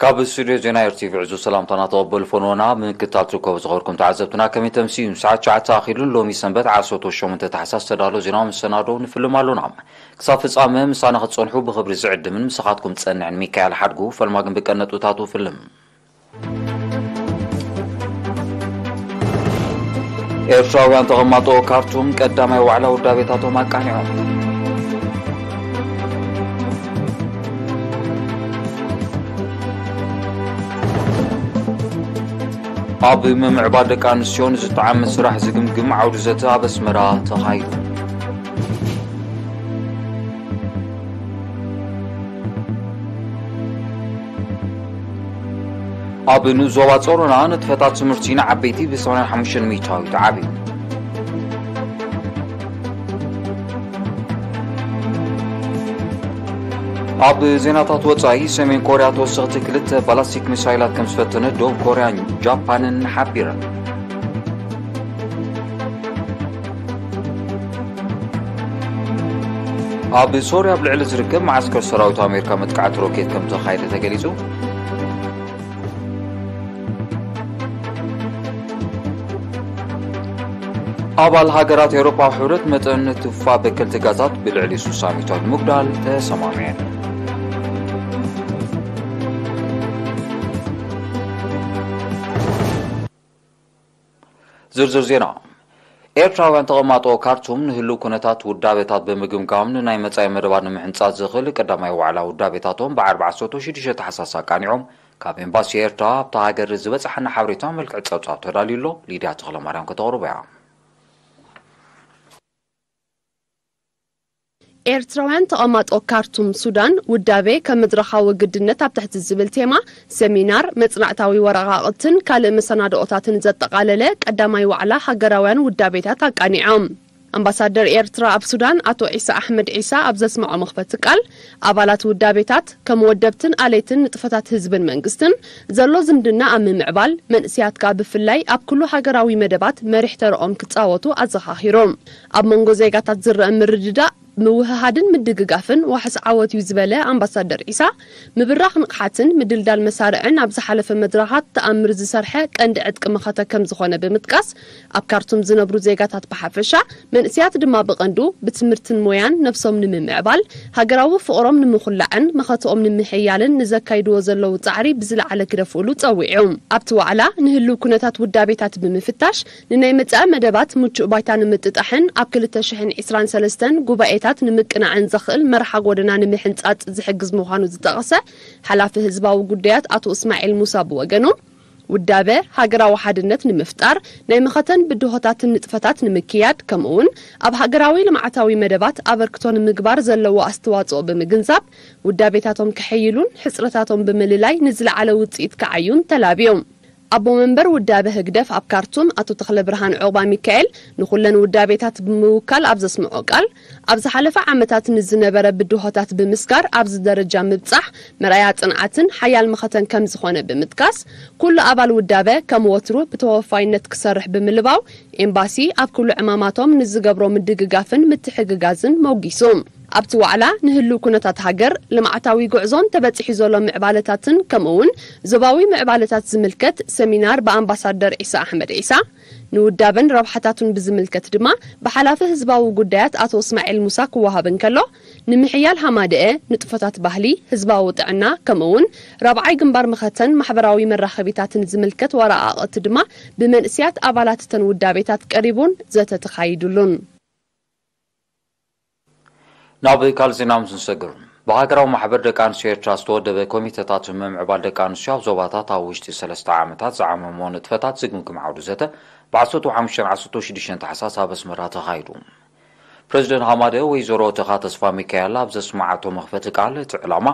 كاب سوريا جناير تي في عزو سلام تنا تقبل فنونا من كتال تركو زغوركم تعزبتنا كمي تمسيم ساعة شعة تاخيلو لومي بات عصوتو توشو من تتحساس تدالو زينا نفلو مالو اللونام كساب فصامة مسانا خد صنحو بخبر زعد من مساقاتكم تسنع ميكايل حدقو فالماقن بكنتو تاتو فيلم ኤርትራውያን ተቐማጦ ካርቱም ቀዳማይ ዋዕላ ውዳቤታቶም ኣቃኒዖም ኣብ ምምዕባል ደቂ ኣንስትዮን ዝጠዓምን ስራሕ ዝግምግም ዓውዲ ዘተ ኣብ ኣስመራ ተኻይዱ ኣብ ንዞባ ጾሮና ንጥፈታት ትምህርቲ ንዓበይቲ ብ85 ሚታዊ ተዓብዩ ኣብ ዜናታት ወፃኢ ሰሜን ኮርያ ተወሰኽቲ ክልተ ባላስቲክ ሚሳይላት ከም ዝፈተነ ደቡብ ኮርያን ጃፓንን ሓቢረ ኣብ ሶርያ ኣብ ልዕሊ ዝርከብ ማዓስከር ሰራዊት ኣሜሪካ መጥቃዕቲ ሮኬት ከም ተኻይደ ተገሊጹ ኣባል ሃገራት ኤውሮፓ ሕብረት መጠን ትፋ በከልቲ ጋዛት ብልዕሊ 60 ሚቶን ምጉዳል ተሰማሚዐን ዝርዝር ዜና ኤርትራውያን ተቐማጦ ካርቱም ንህሉ ኩነታት ውዳቤታት ብምግምጋም ንናይ መጻኢ መደባ ንምሕንጻት ዝኽእል ቀዳማይ ዋዕላ ውዳቤታቶም ብ416 ተሓሳስ ኣቃኒዖም ካብ ኤምባሲ ኤርትራ ኣብታ ሃገር ዝበፅሐና ሓበሬታ መልክዕ ጸብጻብ ተዳልዩ ኣሎ ሊድያ ተኽለማርያም ከተቕርቡ እያ ኤርትራውያን ተቐማጦ ካርቱም ሱዳን ውዳቤ ከም መድረኻዊ ግድነት ኣብ ትሕቲ ዝብል ቴማ ሰሚናር መጽናዕታዊ ወረቓቕትን ካልእ መሰናድኦታትን ዘጠቓለለ ቀዳማይ ዋዕላ ሃገራውያን ውዳቤታት ኣቃኒዖም ኣምባሳደር ኤርትራ ኣብ ሱዳን ኣቶ ዒሳ ኣሕመድ ዒሳ ኣብ ዘስምዖ መኽፈቲ ቃል ኣባላት ውዳቤታት ከም ወደብትን ኣለይትን ንጥፈታት ህዝብን መንግስትን ዘሎ ዝምድና ኣብ ምምዕባል መንእስያትካ ብፍላይ ኣብ ኩሉ ሃገራዊ መደባት መሪሕ ተርኦም ክጻወቱ ኣዘኻኺሮም ኣብ መንጎ ዜጋታት ዝረአ ምርድዳእ ምውህሃድን ምድግጋፍን ዋሕስ ዓወት እዩ ዝበለ ኣምባሳደር ዒሳ ምብራኽ ንቕሓትን ምድልዳል መሳርዕን ኣብ ዝሓለፈ መድረኻት ተኣምር ዝሰርሐ ቀንዲ ዕጥቂ መኸተ ከም ዝኾነ ብምጥቃስ ኣብ ካርቱም ዝነብሩ ዜጋታት ብሓፈሻ መንእስያት ድማ ብቐንዱ ብትምህርትን ሞያን ነፍሶም ንምምዕባል ሃገራዊ ፍቕሮም ንምኹላዕን መኸትኦም ንምሕያልን ንዘካይድዎ ዘለዉ ፃዕሪ ብዝለዓለ ክደፍእሉ ፀዊዑ ኣብቲ ዋዕላ ንህልው ኩነታት ውዳቤታት ብምፍታሽ ንናይ መፅአ መደባት ምቹእ ባይታ ንምጥጣሕን ኣብ 2023 ጉባኤታት ኣካላት ንምቅናዕን ዘኽእል መርሓ ጎደና ንምሕንፃፅ ዝሕግዝ ምዃኑ ዝጠቐሰ ሓላፊ ህዝባዊ ጉዳያት ኣቶ እስማኤል ሙሳ ብወገኖም ውዳበ ሃገራዊ ሓድነት ንምፍጣር ናይ መኸተን ብድሆታትን ንጥፈታት ንምክያድ ከምኡ ውን ኣብ ሃገራዊ ልምዓታዊ መደባት ኣበርክቶ ንምግባር ዘለዎ ኣስተዋፅኦ ብምግንዛብ ውዳቤታቶም ክሕይሉን ሕፅረታቶም ብምልላይ ንዝለዓለ ውፅኢት ክዓዩን ተላብዮም ኣቦ መንበር ውዳበ ህግደፍ ኣብ ካርቱም ኣቶ ተክለ ብርሃን ዕቑባ ሚካኤል ንኩለን ውዳቤታት ብምውካል ኣብ ዘስምዖ ቃል ኣብ ዝሓለፈ ዓመታት ንዝነበረ ብድሆታት ብምስጋር ኣብዚ ደረጃ ምብፃሕ መርኣያ ፅንዓትን ሓያል መኸተን ከም ዝኾነ ብምጥቃስ ኩሉ ኣባል ውዳበ ከም ወትሩ ብተወፋይነት ክሰርሕ ብምልባው ኤምባሲ ኣብ ኩሉ ዕማማቶም ንዝገብሮ ምድግጋፍን ምትሕግጋዝን መውጊሱ ኣብቲ ዋዕላ ንህሉ ኩነታት ሃገር ልምዓታዊ ጉዕዞን ተበፂሑ ዘሎ ምዕባለታትን ከምኡ እውን ዞባዊ ምዕባለታት ዝምልከት ሰሚናር ብኣምባሳደር ዒሳ ኣሕመድ ዒሳ ንውዳበን ረብሓታቱን ብዝምልከት ድማ ብሓላፊ ህዝባዊ ጉዳያት ኣቶ እስማኤል ሙሳ ክወሃብን ከሎ ንምሕያል ሃማድአ ንጥፈታት ባህሊ ህዝባዊ ጥዕና ከምኡ እውን ራብዓይ ግንባር መኸተን ማሕበራዊ መራኸቢታትን ዝምልከት ወረቓቕቲ ድማ ብመንእስያት ኣባላት እተን ውዳቤታት ቀሪቡን ዘተተኻይድሉን ናብ ካል ካልዜና ምዝንሰግር ብሃገራዊ ማሕበር ደቂ ኣንስትዮ ኤርትራ ዝተወደበ ኮሚቴታት ምምዕባል ደቂ ኣንስትዮ ኣብ ዞባታት ኣብ ውሽጢ ሰለስተ ዓመታት ዝዓመሞ ንጥፈታት ዝግምግም ዓውዲ ዘተ ብ1516 ተሓሳስ ኣብ ኣስመራ ተኻይዱ ፕረዚደንት ሃማደ ወይዘሮ እትኻ ተስፋ ሚካኤል ኣብ ዘስማዓቶ መኽፈቲ ቃል እቲ ዕላማ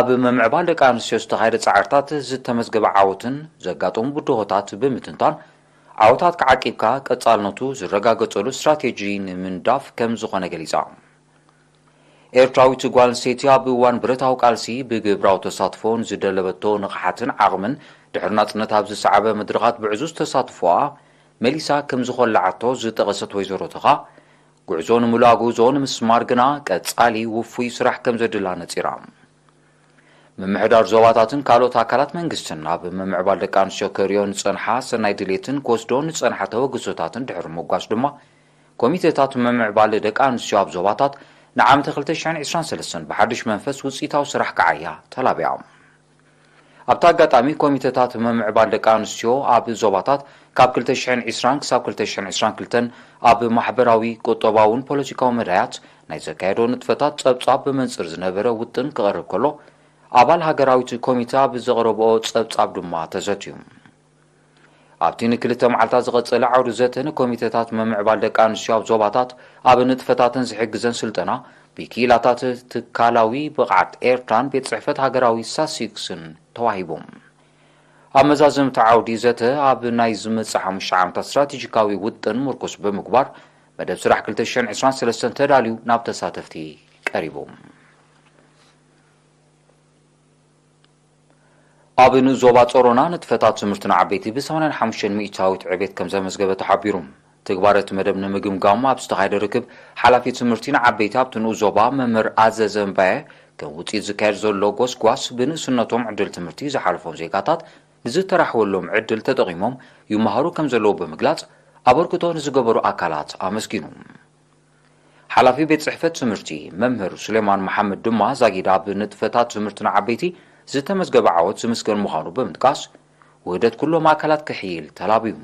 ኣብ ምምዕባል ደቂ ኣንስትዮ ዝተኻየደ ፃዕርታት ዝተመዝገበ ዓወትን ዘጋጠሙ ብድሆታት ብምትንታን ዓወታት ክዓቂብካ ቀጻልነቱ ዝረጋገጸሉ እስትራቴጂ ንምንዳፍ ከም ዝኾነ ገሊጻ ኤርትራዊት ጓል ኣንስተይቲ ኣብ እዋን ብረታዊ ቃልሲ ብግብራዊ ተሳትፎን ዝደለበቶ ንቕሓትን ዓቕምን ድሕር ናጽነት ኣብ ዝሰዕበ ምድርኻት ብዕዙ ዝተሳትፎዋ መሊሳ ከም ዝኮላዓቶ ዝጠቐሰት ወይዘሮ ትኻ ጉዕዞ ንምሉእ ጉዕዞ ንምስማር ግና ቀጻሊ ውፉይ ስራሕ ከም ዘድላ ነጺራ ምምሕዳር ዞባታትን ካልኦት ኣካላት መንግስትን ናብ ምምዕባል ደቂ ኣንስትዮ ከርዮ ንፀንሓ ሰናይ ድሌትን ክወስዶ ንፀንሓ ተወግሶታትን ድሕሪ ምጓስ ድማ ኮሚቴታት ምምዕባል ደቂ ኣንስትዮ ኣብ ዞባታት ንዓመተ 223 ብሓዱሽ መንፈስ ውፅኢታዊ ስራሕ ከዓ እያ ተላቢዖም ኣብቲ ኣጋጣሚ ኮሚቴታት መምዕባል ደቂ ኣንስትዮ ኣብ ዞባታት ካብ 220 ክሳብ 222 ኣብ ማሕበራዊ ቁጠባውን ፖለቲካዊ መዳያት ናይ ዘካየዶ ንጥፈታት ጸብጻብ ብመንፅር ዝነበረ ውጥን ክቐርብ ከሎ ኣባል ሃገራዊቲ ኮሚቴ ኣብ ዘቕረብኦ ጸብጻብ ድማ ተዘትዩ ኣብቲ ንክልተ መዓልታት ዝቐጸለ ዓውዲ ዘተኒ ኮሚቴታት መምዕባል ደቂ ኣንስትዮ ኣብ ዞባታት ኣብ ንጥፈታትን ዝሕግዘን ስልጠና ብኪኢላታት ትካላዊ ብቕዓት ኤርትራን ቤት ፅሕፈት ሃገራዊ ሳሲክስን ተዋሂቦም ኣብ መዛዝምቲ ዓውዲ ዘተ ኣብ ናይ ዝመፅእ 5 ዓመታት እስትራቴጂካዊ ውጥን ምርኩስ ብምግባር መደብ ስራሕ 223 ተዳልዩ ናብ ተሳተፍቲ ቀሪቦም ኣብን ዞባ ጸሮና ንጥፈታት ትምህርትን ዓበይቲ ብ85 ሚእታዊት ዕቤት ከም ዘመዝገበ ተሓቢሩ ትግባረት መደብ ንምግምጋሙ ኣብ ዝተኻየደ ርክብ ሓላፊ ትምህርቲ ንዓበይቲ ኣብቲ ንኡ ዞባ መምህር ኣዘዘ እምባየ ከም ውፅኢት ዝካየድ ዘሎ ጎስጓስ ብንእስነቶም ዕድል ትምህርቲ ዝሓለፎም ዜጋታት ንዝተራሕበሎም ዕድል ተጠቒሞም ይመሃሩ ከም ዘለዉ ብምግላጽ ኣበርክቶ ንዝገበሩ ኣካላት ኣመስጊኑ ሓላፊ ቤት ጽሕፈት ትምህርቲ መምህር ሱሌማን መሓመድ ድማ ዛጊዳ ብንጥፈታት ትምህርቲ ንዓበይቲ ዝተመዝገበ ዓወት ዝምስገን ምዃኑ ብምጥቃስ ውህደት ኩሎም ኣካላት ክሕይል ተላብዩ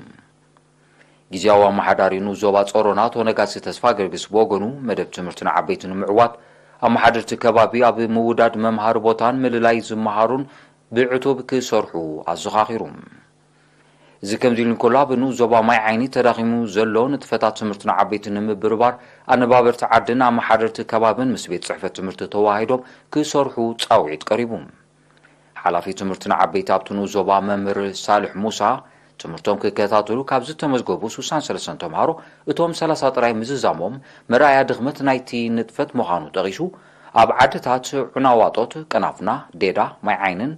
ግዜያዊ ኣመሓዳሪኑ ዞባ ጸሮና ኣቶ ነጋሲ ተስፋ ገርግስ ብወገኑ መደብ ትምህርትን ዓበይቲ ንምዕዋት ኣመሓደርቲ ከባቢ ኣብ ምውዳድ መምሃሪ ቦታን ምልላይ ዝመሃሩን ብዕቱብ ክሰርሑ ኣዘኻኺሩ እዚ ከምዚ ኢሉ እንከሎ ኣብ ንኡ ዞባ ማይ ዓይኒ ተዳኺሙ ዘሎ ንጥፈታት ትምህርትን ዓበይቲ ንምብርባር ኣነባበርቲ ዓድን ኣመሓደርቲ ከባብን ምስ ቤት ፅሕፈት ትምህርቲ ተዋሂዶም ክሰርሑ ፃውዒት ቀሪቡ ሓላፊ ትምህርትን ዓበይቲ ኣብትኑ ዞባ መምህር ሳልሕ ሙሳ ትምህርቶም ክከታተሉ ካብ ዝተመዝገቡ 63 ተምሃሮ እቶም 30 ጥራይ ምዝዛሞም መርኣያ ድኽመት ናይቲ ንጥፈት ምዃኑ ጠቒሱ ኣብ ዓድታት ዑናዋጦት ቀናፍና ዴዳ ማይ ዓይንን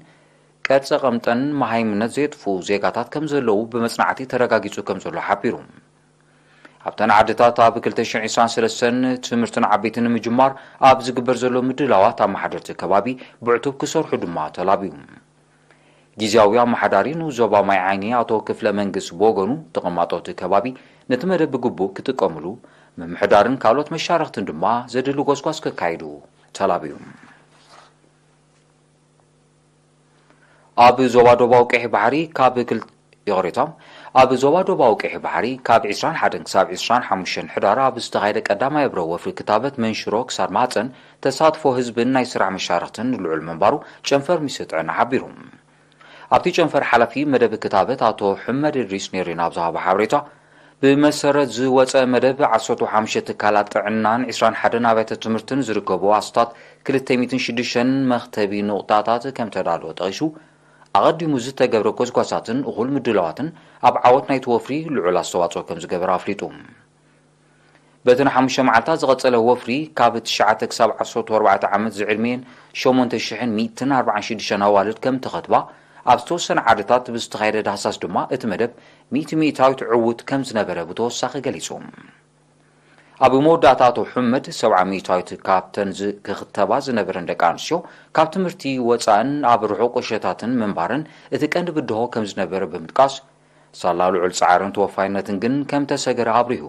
ቀርፀ ቐምጠን መሃይምነት ዘየጥፉ ዜጋታት ከም ዘለዉ ብመፅናዕቲ ተረጋጊጹ ከም ዘሎ ሓቢሩ ኣብተን ዓድታት ኣብ 223 ትምህርትን ዓበይቲ ንምጅማር ኣብ ዝግበር ዘሎ ምድላዋት ኣብ ማሓደርቲ ከባቢ ብዕቱብ ክሰርሑ ድማ ተላብዩ ግዜያዊ ኣመሓዳሪ ንዞባ ማይ ዓይኒ ኣቶ ክፍለ መንግስት ብወገኑ ተቐማጦቲ ከባቢ ነቲ መደብ ብግቡእ ክጥቀምሉ ምምሕዳርን ካልኦት መሻርክትን ድማ ዘድሊ ጎስጓስ ክካይዱ ተላብዩ ኣብ ዞባ ዶባ ውቅሒ ባሕሪ ካብ ይቕሪቶም ኣብ ዞባ ዶባዊ ቅሒ ባሕሪ ካብ 21 ክሳብ 25 ሕዳር ኣብ ዝተኻየደ ቀዳማይ ኣብረ ወፍሪ ክታበት መንሽሮ ክሳድ ማፀን ተሳትፎ ህዝብን ናይ ስራዕ መሻርክትን ልዑል ምንባሩ ጨንፈር ሚስጥዕን ሓቢሩ ኣብቲ ጨንፈር ሓላፊ መደብ ክታበት ኣቶ ሕመድ ድሪስ ነይሩን ኣብ ዝሃቦ ሓበሬታ ብመሰረት ዝወፀ መደብ 15 ትካላት ጥዕናን 21 ኣብያተ ትምህርትን ዝርከቡ ኣስታት 206 መኽተቢ ንቑጣታት ከም ተዳልወ ጠቒሱ ኣቐዲሙ ዝተገብረ ኮስኳሳትን እኹል ምድላዋትን ኣብ ዓወት ናይቲ ወፍሪ ልዑል ኣስተዋፅኦ ከም ዝገበረ ኣፍሊጡ በተን ሓሙሽተ መዓልታት ዝቐጸለ ወፍሪ ካብ 9 ክሳብ 14 ዓመት ዝዕድሜን 8146 ኣዋልድ ከም ተኸትባ ኣብ ዝተወሰነ ዓደታት ብዝተኻየደ ዳህሳስ ድማ እቲ መደብ 100 ሚእታዊት ዕውት ከም ዝነበረ ብተወሳኺ ገሊጹ ኣብ መወዳእታ ኣቶ ሕመድ 70 ሚታዊት ካብተን ክኽተባ ዝነበረን ደቂ ኣንስትዮ ካብ ትምህርቲ ወፃእን ኣብ ርሑቕ ቁሸታትን ምንባርን እቲ ቀንዲ ብድሆ ከም ዝነበረ ብምጥቃስ ሳላ ልዑል ፃዕርን ተወፋይነትን ግን ከም ተሰገረ ኣብሪሁ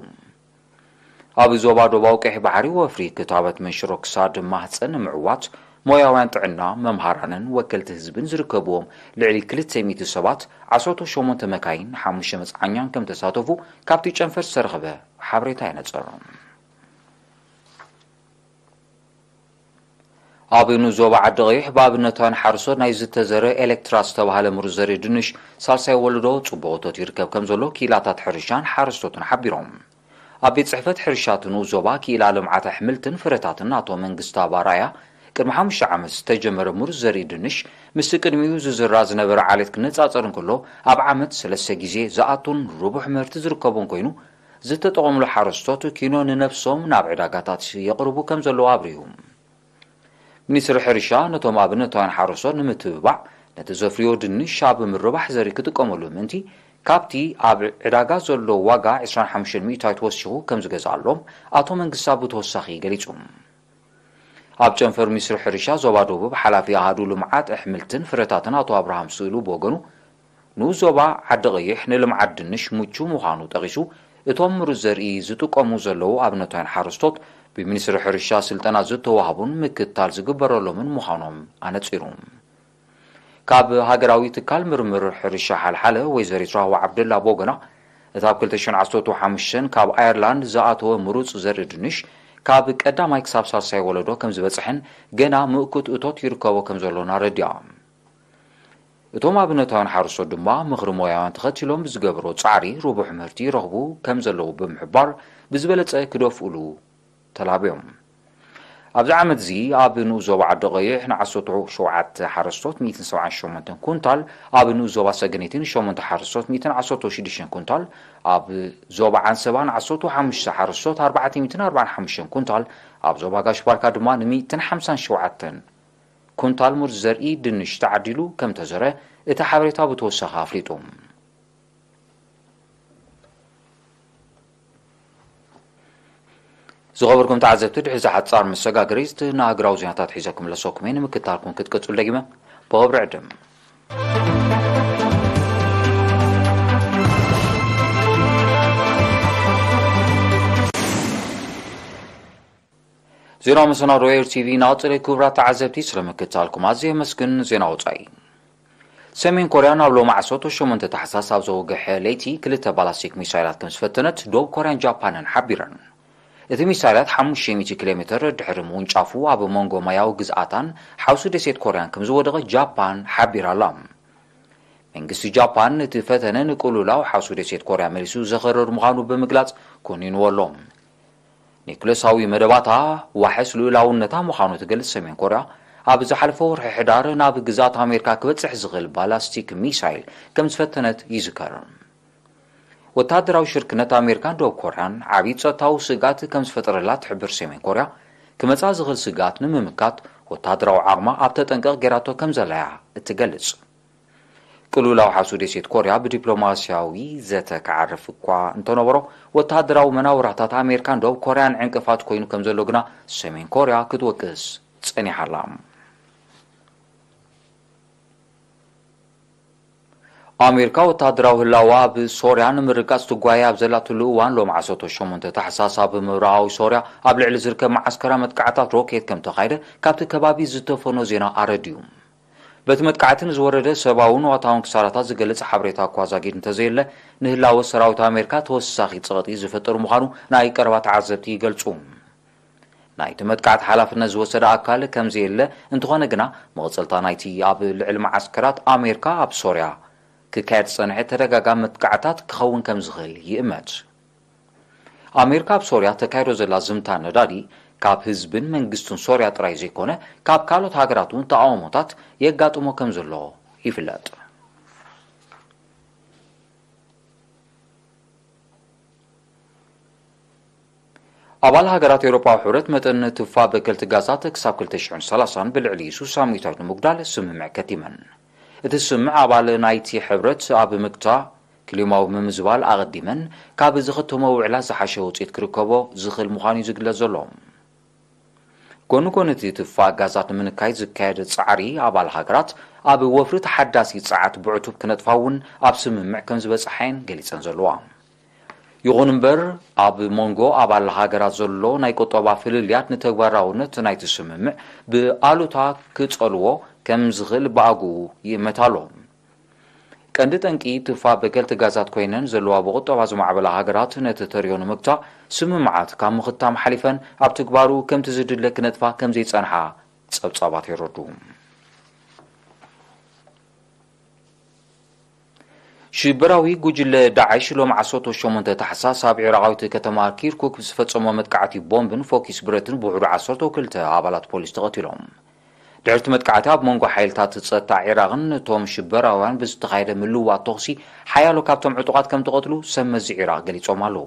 ኣብ ዞባ ዶባዊ ቅሕ ባሕሪ ወፍሪ ክታበት መንሽሮ ክሳድ ማህፀን ምዕዋት ሞያውያን ጥዕና መምሃራንን ወከልቲ ህዝብን ዝርከብዎም ልዕሊ 200 ሰባት 18 መካይን 5 መፅዓኛን ከም ተሳተፉ ካብቲ ጨንፈር ዝተረኸበ ሓበሬታ ይነፀሮም ኣብኑ ዞባ ዓዲ ቐይሕ ብኣብነታን ሓርሶ ናይ ዝተዘረ ኤሌክትራ ዝተባሃለ ምሩ ዘርኢ ድንሽ ሳልሳይ ወለዶ ፅቡቅቶት ይርከብ ከም ዘሎ ክኢላታት ሕርሻን ሓረስቶትን ሓቢሮም ኣብ ቤት ፅሕፈት ሕርሻትን ዞባ ክኢላ ልምዓት ኣሕምልትን ፍረታትን ናቶ መንግስቲ ኣርኣያ ቅድሚ ሓሙሽተ ዓመት ዝተጀመረ ምሩ ዘርኢ ድንሽ ምስ ቅድሚኡ ዝዝራ ዝነበረ ዓሌት ክነፃፀር እንከሎ ኣብ ዓመት ሰለስተ ግዜ ዝኣቱን ርቡሕ ምህርቲ ዝርከቦን ኮይኑ ዝተጠቐምሉ ሓረስቶት ኪኖ ንነፍሶም ናብ ዕዳጋታት የቕርቡ ከም ዘለዎ ኣብርዩ ሚኒስትሪ ሕርሻ ነቶም ኣብነታውያን ሓረስቶት ንምትብባዕ ነቲ ዘፍርዮ ድንሽ ኣብ ምርባሕ ዘርኢ ክጥቀመሉ ምእንቲ ካብቲ ኣብ ዕዳጋ ዘሎ ዋጋ 25 ሚእታዊ ተወሲኹ ከም ዝገዛኣሎም ኣቶ መንግስታ ብተወሳኺ ገሊጹ ኣብ ጨንፈር ሚኒስትሪ ሕርሻ ዞባ ደቡብ ሓላፊ ኣሃዱ ልምዓት ኣሕምልትን ፍረታትን ኣቶ ኣብርሃም ስኢሉ ብወገኑ ንዞባ ዓዲ ቀይሕ ንልምዓት ድንሽ ምቹ ምዃኑ ጠቒሱ እቶም ምሩፅ ዘርኢ ዝጥቀሙ ዘለዉ ኣብነታውያን ሓረስቶት ብሚኒስትሪ ሕርሻ ስልጠና ዝተዋህቡን ምክታል ዝግበረሎምን ምዃኖም ኣነጺሩ ካብ ሃገራዊ ትካል ምርምር ሕርሻ ሓልሓለ ወይዘሪ ስራህዋ ዓብደላ ቦገና እቲ ኣብ 215 ካብ ኣየርላንድ ዝኣተወ ምሩፅ ዘርኢ ድንሽ ካብ ቀዳማይ ክሳብ ሳልሳይ ወለዶ ከም ዝበፅሕን ገና ምእኩት እቶት ይርከቦ ከም ዘሎና ረድያ እቶም ኣብ ነታን ሓርሶ ድማ ምኽሪ ሞያውያን ተኸቲሎም ብዝገብሮ ጻዕሪ ርቡሕ ምህርቲ ይረኽቡ ከም ዘለዉ ብምሕባር ብዝበለጸ ክደፍኡሉ ተላብዮም ኣብዚ ዓመት እዚ ኣብ ንኡ ዞባ ዓዲ ቀይሕ ን17 ሓረስቶት 178 ኩንታል ኣብ ንኡ ዞባ ሰገነትን 8 ሓረስቶት 116 ኩንታል ኣብ ዞባ ዓንሰባ ን15 ሓረስቶት 445 ኩንታል ኣብ ዞባ ጋሽባርካ ድማ ን157 ኩንታል ሙርት ዘርኢ ድንሽ ተዓዲሉ ከም ተዘረ እቲ ሓበሬታ ብተወሳኺ ኣፍሊጡ ዝኸበርኩም ተዓዘብቲ ድሕዚ ሓፃር መሰጋገሪ ዝትህና ኣግራዊ ዜናታት ሒዘኩም ለሰኩም እየ ንምክታልኩም ክትቀፅሉ ደጊመ ብኽብሪ ዕድም ዜና መሰናዶ ሮየር ቲቪ ናፅሬ ክቡራት ተዓዘብቲ ስለ ኣዝየ መስግን ዜና ውፃኢ ሰሜን ኮርያ ናብ ሎማ 18 ታሕሳስ ኣብ ዘወግሐ ለይቲ ክልተ ባላስቲክ ሚሳይላት ከም ዝፈተነት ዶብ ኮርያን ጃፓንን ሓቢረን እቲ ሚሳይላት 500 ኪሎ ሜትር ድሕሪ ምውንጫፉ ኣብ መንጎ ማያዊ ግዝኣታን ሓውሲ ደሴት ኮርያን ከም ዝወደቐ ጃፓን ሓቢራ ኣላ መንግስቲ ጃፓን እቲ ፈተነ ንቅልላው ሓውሲ ደሴት ኮርያ መሊሱ ዘኸረሩ ምዃኑ ብምግላጽ ኮኒንዎ ኣሎም ኒክለሳዊ መደባታ ዋሕስ ልኡላውነታ ምዃኑ ትገልጽ ሰሜን ኮርያ ኣብ ዝሓለፈ ወርሒ ሕዳር ናብ ግዛት ኣሜሪካ ክበጽሕ ዝኽእል ባላስቲክ ሚሳይል ከም ዝፈተነት ይዝከር ወታደራዊ ሽርክነት ኣሜሪካን ደቡብ ኮርያን ዓብዪ ጸጥታዊ ስጋት ከም ዝፈጥረላ ትሕብር ሰሜን ኮርያ ክመጻእ ዝኽእል ስጋት ንምምካት ወታደራዊ ዓቕማ ኣብ ተጠንቀቕ ጌራቶ ከም ዘለያ እትገልጽ ቅሉላዊ ሓሱ ደሴት ኮርያ ብዲፕሎማስያዊ ዘተ ክዓርፍ እኳ እንተነበሮ ወተሃደራዊ መናውራታት ኣሜሪካን ደቡብ ኮርያን ዕንቅፋት ኮይኑ ከም ዘሎ ግና ሰሜን ኮርያ ክትወቅስ ጸኒሓላ ኣሜሪካ ወታደራዊ ህላዋ ኣብ ሶርያ ንምርጋፅ ትጓየ ኣብ ዘላትሉ እዋን ሎም 18 ታሕሳስ ኣብ ምብራዊ ሶርያ ኣብ ልዕሊ ዝርከብ ማዓስከራ መጥቃዕታት ሮኬት ከም ተኻይደ ካብቲ ከባቢ ዝተፈኖ ዜና ኣረድ እዩ በቲ መጥቃዕቲ ንዝወረደ ሰብኣውን ዋታውን ክሳራታት ዝገልጽ ሓበሬታ እኳ ዛጊድ እንተዘየለ ንህላወ ሰራዊት ኣሜሪካ ተወሳኺ ፀቕጢ ዝፈጥር ምዃኑ ናይ ቀረባ ተዓዘብቲ ይገልጹ ናይቲ መጥቃዕቲ ሓላፍነት ዝወሰደ ኣካል ከምዘየለ እንትኾነ ግና መቐፀልታ ናይቲ ኣብ ልዕሊ መዓስከራት ኣሜሪካ ኣብ ሶርያ ክካየድ ዝፀንሐ ተደጋጋሚ መጥቃዕታት ክኸውን ከም ዝኽእል ይእመድ ኣሜሪካ ኣብ ሶርያ ተካይዶ ዘላ ዝምታ ነዳዲ ካብ ህዝብን መንግስትን ሶርያ ጥራይ ዘይኮነ ካብ ካልኦት ሃገራት እውን ተቃውሞታት የጋጥሞ ከም ዘለዎ ይፍለጥ ኣባል ሃገራት ኤውሮፓዊ ሕብረት መጠን ትፋ በከልቲ ጋዛት ክሳብ 230 ብልዕሊ 60 ሚታዊት ንምጉዳል ስምምዕ ከቲመን እቲ ስምዕ ኣባል ናይቲ ሕብረት ኣብ ምግታ ክሊማዊ ምምዝባል ኣቐዲመን ካብ ዝኽተሞ ውዕላት ዝሓሸ ውፅኢት ክርከቦ ዝኽእል ምዃኑ እዩ ዝግለጽ ዘሎ ጎኒ ጎኒ እቲ ትፋ ትፋጋዛት ንምንካይ ዝካየደ ፃዕሪ ኣባል ሃገራት ኣብ ወፍሪ ተሓዳሲ ፀዓት ብዕቱብ ክነጥፋ እውን ኣብ ስምምዕ ከም ዝበፅሓየን ገሊፀን ዘለዋ ይኹን እምበር ኣብ መንጎ ኣባል ሃገራት ዘሎ ናይ ቆጠባ ፍልልያት ንተግባራውነት ናይቲ ስምምዕ ብኣሉታ ክፀልዎ ከም ዝኽእል ብኣግቡ ይእመት ኣሎ كند تنكي تفا بقلت غازات كوينن زلوا بقطع بازو معبلا هاجرات نتتريون مقطع سممعات كام مختام حليفا ابتكبارو كم تزدلك نتفا كم زي صنحا ጸብጻባት ይረዱ ሽብራዊ ጉጅለ ዳዓሽ ሎም 18 ታሕሳስ ኣብ ዕራቃዊት ከተማ ኪርኩክ ዝፈፀሞ መጥቃዕቲ ቦምብን ፎኪስ ብረትን ብውዕሉ 12 ኣባላት ፖሊስ ተቐቲሎም ድሕርቲ መጥቃዕታ ብመንጎ ሓይልታት ፀጥታ ኢራቅን እቶም ሽበራውያን ብዝተኻየደ ምልውዋጥ ተኽሲ ሓያሎ ካብቶም ዕጡቓት ከም ተቐትሉ ሰብ መዚዕ ኢራቅ ገሊፆም ኣለዉ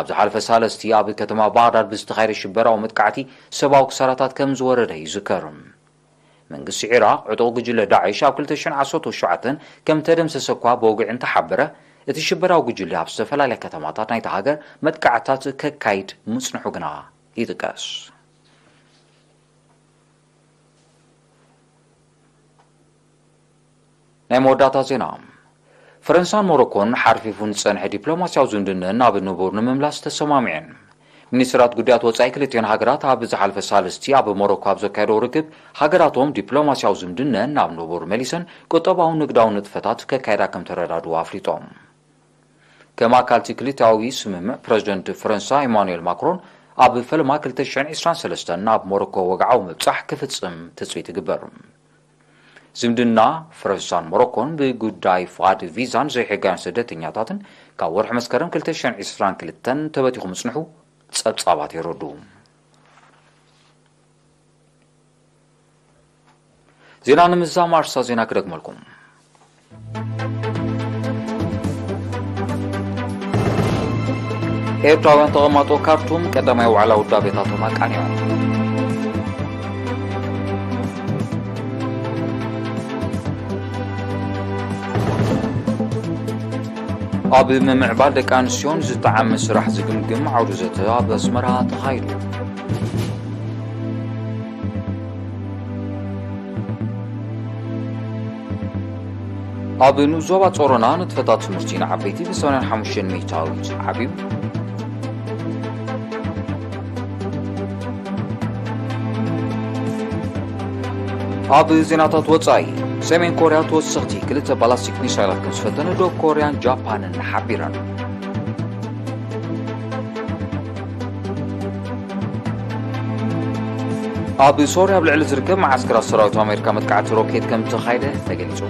ኣብ ዝሓለፈ ሳለስቲ ኣብ ከተማ ባግዳድ ብዝተኻየደ ሽበራዊ መጥቃዕቲ ሰብኣዊ ክሳራታት ከም ዝወረደ ይዝከር መንግስቲ ኢራቅ ዕጡቕ ጉጅለ ዳዕሽ ኣብ 217 ከም ተደምሰሰ እኳ ብወግዕ እንተሓበረ እቲ ሽበራዊ ጉጅለ ኣብ ዝተፈላለየ ከተማታት ናይቲ ሃገር መጥቃዕታት ከካይድ ምፅንሑ ግና ይጥቀስ ናይ መወዳእታ ዜና ፈረንሳን ሞሮኮን ሓርፊፉን ዝፀንሐ ዲፕሎማስያዊ ዝንድንን ናብ ንቡር ንምምላስ ተሰማሚዐን ሚኒስትራት ጉዳያት ወፃኢ ክልትዮን ሃገራት ኣብ ዝሓልፈ ሳልስቲ ኣብ ሞሮኮ ኣብ ዘካየደው ርክብ ሃገራቶም ዲፕሎማስያዊ ዝምድነን ናብ ንቡር መሊሰን ቁጠባዊ ንግዳዊ ንጥፈታት ከካይዳ ከም ተረዳድዎ ኣፍሊጦም ከም ኣካልቲ ክልታዊ ስምምዕ ፕረዚደንት ፈረንሳ ኢማኑኤል ማክሮን ኣብ ፈለማ 223 ናብ ሞሮኮ ወግዓዊ ምብፃሕ ክፍፅም ትፅቢት ይግበር ዝምድና ፈረንሳን ሞሮኮን ብጉዳይ ፍቓድ ቪዛን ዘይሕጋውያን ስደተኛታትን ካብ ወርሒ መስከረም 222 ተበቲኹ ምፅንሑ ጸብጻባት የረዱ ዜና ንምዛም ኣርሳ ዜና ክደግመልኩም ኤርትራውያን ተቐማጦ ካርቱም ቀዳማይ ዋዕላ ውዳቤታቶም ኣቃኒዮም أبي ممع بعدك أن شون زت عم سرح زقم قم عروزة تاب أسمرها تخيل أبي نزوبة تورنان تفتات مرتين عبيتي بسان الحمشين ميتاويت عبيب أبي زينات وطايل سمن کره تو سختی کلیت بالاستیک میشاید که سفتان دو کره ژاپن نحبیرن. آبی سوریا بلع لزرکه معسكر استرالیا و آمریکا متقاعد روکیت کم تخايده تجلیش.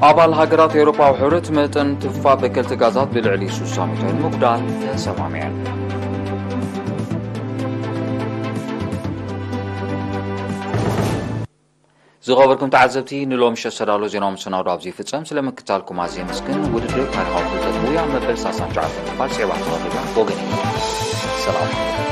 آبال هجرات اروپا و حرت متن تفاب کل تجازات بلع لیشو سامیتون مقدار سامامیان. ዝኸበርኩም ተዓዘብቲ ንሎሚ ሸ ሰዳሎ ዜናም ሰናዶ ኣብዚ ይፍፀም ስለ ምክታልኩም ኣዝየ ምስግን ውድድር ታሪኻዊ ፍልጠት ውያ መበል 39 ባል 7 ወገን ሰላም